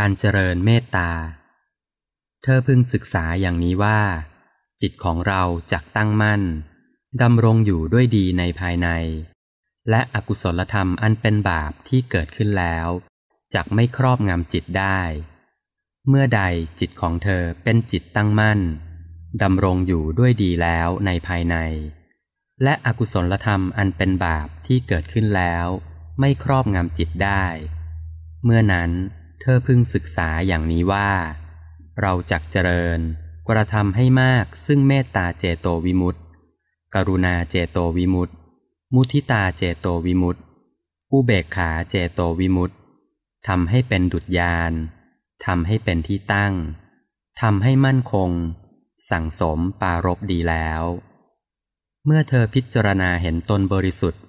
การเจริญเมตตา เธอพึงศึกษาอย่างนี้ว่า จิตของเรา จักตั้งมั่นดำรงอยู่ด้วยดีในภายใน และอกุศลธรรมอันเป็นบาปที่เกิดขึ้นแล้วจักไม่ครอบงำจิตได้ เมื่อใดจิตของเธอเป็นจิตตั้งมั่นดำรงอยู่ด้วยดีแล้วในภายใน และอกุศลธรรมอันเป็นบาปที่เกิดขึ้นแล้วไม่ครอบงำจิตได้ เมื่อนั้นเธอพึงศึกษาอย่างนี้ว่า เราจักเจริญกระทำให้มากซึ่งเมตตาเจโตวิมุตติกรุณาเจโตวิมุตติ มุทิตาเจโตวิมุตติอุเบกขาเจโตวิมุตติทำให้เป็นดุจยาน ทำให้เป็นที่ตั้ง ทำให้มั่นคง สั่งสม ปารบดีแล้ว เมื่อเธอพิจารณาเห็นตนบริสุทธิ์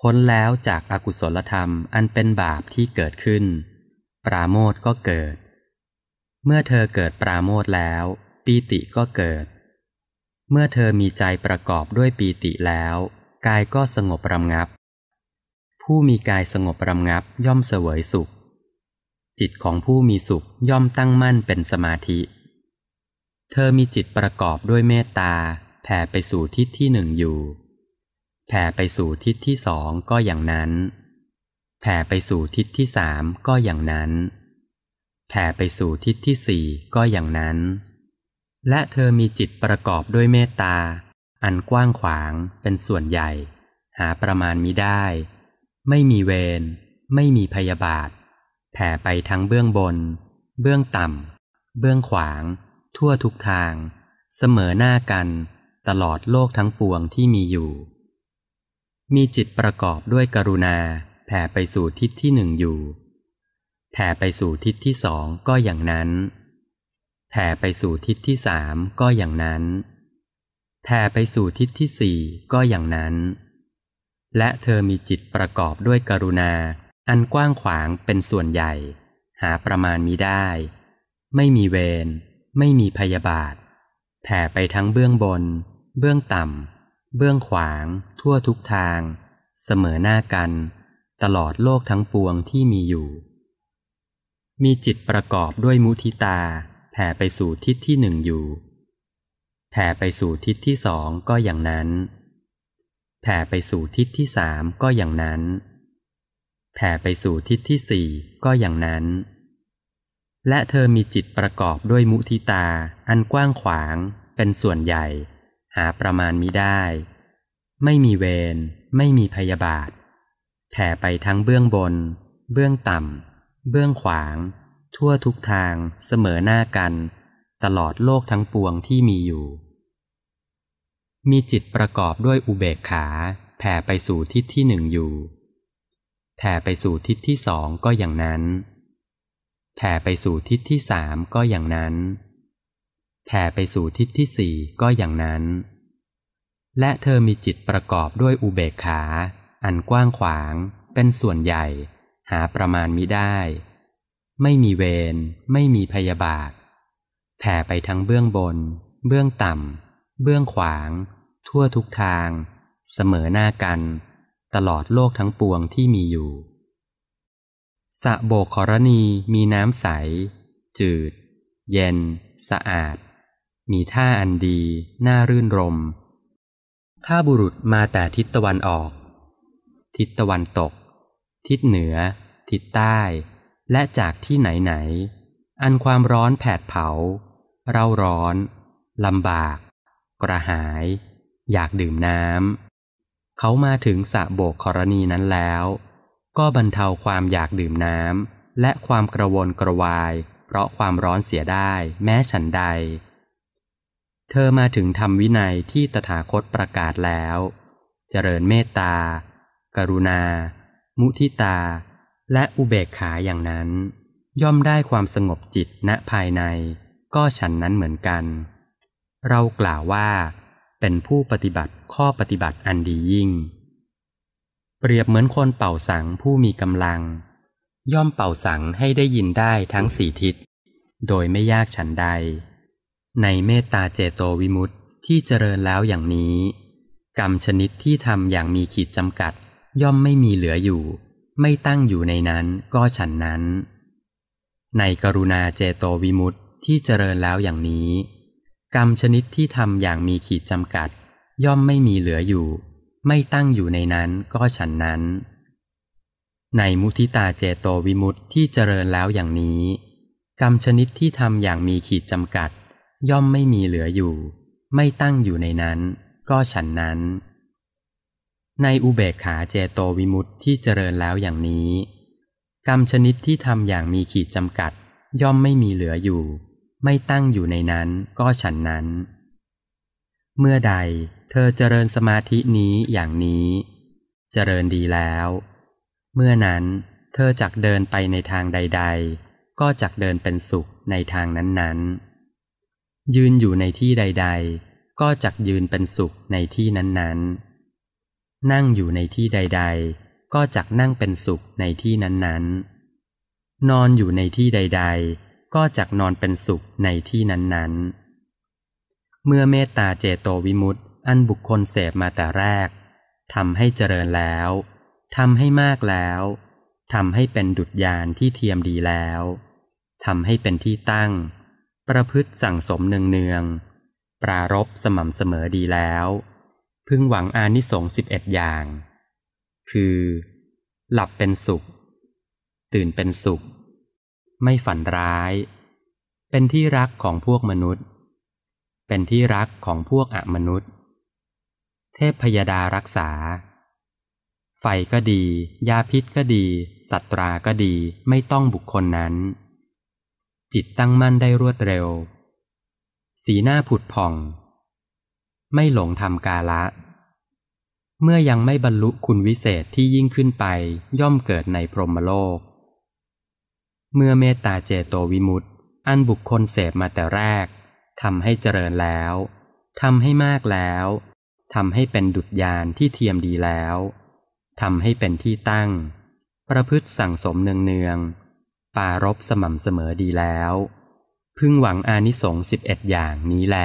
พ้นแล้วจากอากุศลธรรมอันเป็นบาปที่เกิดขึ้นปราโมทก็เกิด เมื่อเธอเกิดปราโมทแล้ว ปีติก็เกิด เมื่อเธอมีใจประกอบด้วยปีติแล้วกายก็สงบระงับ ผู้มีกายสงบระงับย่อมเสวยสุข จิตของผู้มีสุขย่อมตั้งมั่นเป็นสมาธิ เธอมีจิตประกอบด้วยเมตตา แผ่ไปสู่ทิศที่หนึ่งอยู่ แผ่ไปสู่ทิศที่สองก็อย่างนั้นแผ่ไปสู่ทิศที่สามก็อย่างนั้น แผ่ไปสู่ทิศที่สี่ก็อย่างนั้น และเธอมีจิตประกอบด้วยเมตตา อันกว้างขวางเป็นส่วนใหญ่ หาประมาณมิได้ ไม่มีเวร ไม่มีพยาบาท แผ่ไปทั้งเบื้องบน เบื้องต่ำเบื้องขวาง ทั่วทุกทาง เสมอหน้ากัน ตลอดโลกทั้งปวงที่มีอยู่ มีจิตประกอบด้วยกรุณาแผ่ไปสู่ทิศที่หนึ่งอยู่ แผ่ไปสู่ทิศที่สองก็อย่างนั้น แผ่ไปสู่ทิศที่สามก็อย่างนั้น แผ่ไปสู่ทิศที่สี่ก็อย่างนั้น และเธอมีจิตประกอบด้วยกรุณา อันกว้างขวางเป็นส่วนใหญ่ หาประมาณมีได้ ไม่มีเวร ไม่มีพยาบาท แผ่ไปทั้งเบื้องบน เบื้องต่ำ เบื้องขวาง ทั่วทุกทาง เสมอหน้ากันตลอดโลกทั้งปวงที่มีอยู่ มีจิตประกอบด้วยมุทิตาแผ่ไปสู่ทิศที่หนึ่งอยู่ แผ่ไปสู่ทิศที่สองก็อย่างนั้น แผ่ไปสู่ทิศที่สามก็อย่างนั้น แผ่ไปสู่ทิศที่สี่ก็อย่างนั้น และเธอมีจิตประกอบด้วยมุทิตาอันกว้างขวาง เป็นส่วนใหญ่ หาประมาณมิได้ ไม่มีเวร ไม่มีพยาบาทแผ่ไปทั้งเบื้องบน เบื้องต่ำ เบื้องขวาง ทั่วทุกทาง เสมอหน้ากัน ตลอดโลกทั้งปวงที่มีอยู่ มีจิตประกอบด้วยอุเบกขา แผ่ไปสู่ทิศที่หนึ่งอยู่ แผ่ไปสู่ทิศที่สองก็อย่างนั้น แผ่ไปสู่ทิศที่สามก็อย่างนั้น แผ่ไปสู่ทิศที่สี่ก็อย่างนั้น และเธอมีจิตประกอบด้วยอุเบกขาอันกว้างขวางเป็นส่วนใหญ่หาประมาณมิได้ ไม่มีเวรไม่มีพยาบาท แผ่ไปทั้งเบื้องบน เบื้องต่ำ เบื้องขวาง ทั่วทุกทาง เสมอหน้ากัน ตลอดโลกทั้งปวงที่มีอยู่สะโบกขรณีมีน้ำใส จืด เย็น สะอาด มีท่าอันดี น่ารื่นรม ถ้าบุรุษมาแต่ทิศตะวันออกทิศตะวันตก ทิศเหนือ ทิศใต้ และจากที่ไหนไหน อันความร้อนแผดเผา เร่าร้อนลำบาก กระหาย อยากดื่มน้ำ เขามาถึงสะโบกกรณีนั้นแล้ว ก็บรรเทาความอยากดื่มน้ำและความกระวนกระวายเพราะความร้อนเสียได้ แม้ฉันใด เธอมาถึงธรรมวินัยที่ตถาคตประกาศแล้ว เจริญเมตตากรุณา มุทิตา และอุเบกขาอย่างนั้น ย่อมได้ความสงบจิตณภายในก็ฉันนั้นเหมือนกัน เรากล่าวว่าเป็นผู้ปฏิบัติข้อปฏิบัติอันดียิ่ง เปรียบเหมือนคนเป่าสังผู้มีกำลัง ย่อมเป่าสังให้ได้ยินได้ทั้งสี่ทิศโดยไม่ยากฉันใด ในเมตตาเจโตวิมุตติที่เจริญแล้วอย่างนี้ กรรมชนิดที่ทำอย่างมีขีดจำกัดย่อมไม่มีเหลืออยู่ ไม่ตั้งอยู่ในนั้นก็ฉันนั้น ในกรุณาเจโตวิมุตติที่เจริญแล้วอย่างนี้ กรรมชนิดที่ทำอย่างมีขีดจำกัด ย่อมไม่มีเหลืออยู่ ไม่ตั้งอยู่ในนั้นก็ฉันนั้น ในมุทิตาเจโตวิมุตติที่เจริญแล้วอย่างนี้ กรรมชนิดที่ทำอย่างมีขีดจำกัด ย่อมไม่มีเหลืออยู่ ไม่ตั้งอยู่ในนั้นก็ฉันนั้นในอุเบกขาเจโตวิมุตติที่เจริญแล้วอย่างนี้ กรรมชนิดที่ทำอย่างมีขีดจำกัดย่อมไม่มีเหลืออยู่ ไม่ตั้งอยู่ในนั้นก็ฉันนั้น เมื่อใดเธอเจริญสมาธินี้อย่างนี้ เจริญดีแล้ว เมื่อนั้น เธอจักเดินไปในทางใด ๆ ก็จักเดินเป็นสุขในทางนั้นๆ ยืนอยู่ในที่ใด ๆ ก็จักยืนเป็นสุขในที่นั้นๆนั่งอยู่ในที่ใดๆ ก็จักนั่งเป็นสุขในที่นั้น ๆ นอนอยู่ในที่ใด ๆ ก็จักนอนเป็นสุขในที่นั้น ๆ เมื่อเมตตาเจโตวิมุตติอันบุคคลเสพมาแต่แรก ทำให้เจริญแล้ว ทำให้มากแล้ว ทำให้เป็นดุจยานที่เทียมดีแล้ว ทำให้เป็นที่ตั้ง ประพฤติสั่งสมเนืองเนือง ปรารบสม่ำเสมอดีแล้วพึงหวังอานิสงส์สิบเอ็ดอย่าง คือ หลับเป็นสุข ตื่นเป็นสุข ไม่ฝันร้าย เป็นที่รักของพวกมนุษย์ เป็นที่รักของพวกอมนุษย์ เทพพยดารักษา ไฟก็ดี ยาพิษก็ดี สัตราก็ดี ไม่ต้องบุคคลนั้น จิตตั้งมั่นได้รวดเร็ว สีหน้าผุดผ่องไม่หลงทำกาละ เมื่อยังไม่บรรลุคุณวิเศษที่ยิ่งขึ้นไปย่อมเกิดในพรหมโลก เมื่อเมตตาเจโตวิมุตต์อันบุคคลเสพมาแต่แรกทำให้เจริญแล้วทำให้มากแล้วทำให้เป็นดุจยานที่เทียมดีแล้วทำให้เป็นที่ตั้ง ประพฤติสั่งสมเนืองเนืองปารบสม่ำเสมอดีแล้ว พึ่งหวังอานิสงส์สิบเอ็ดอย่างนี้แล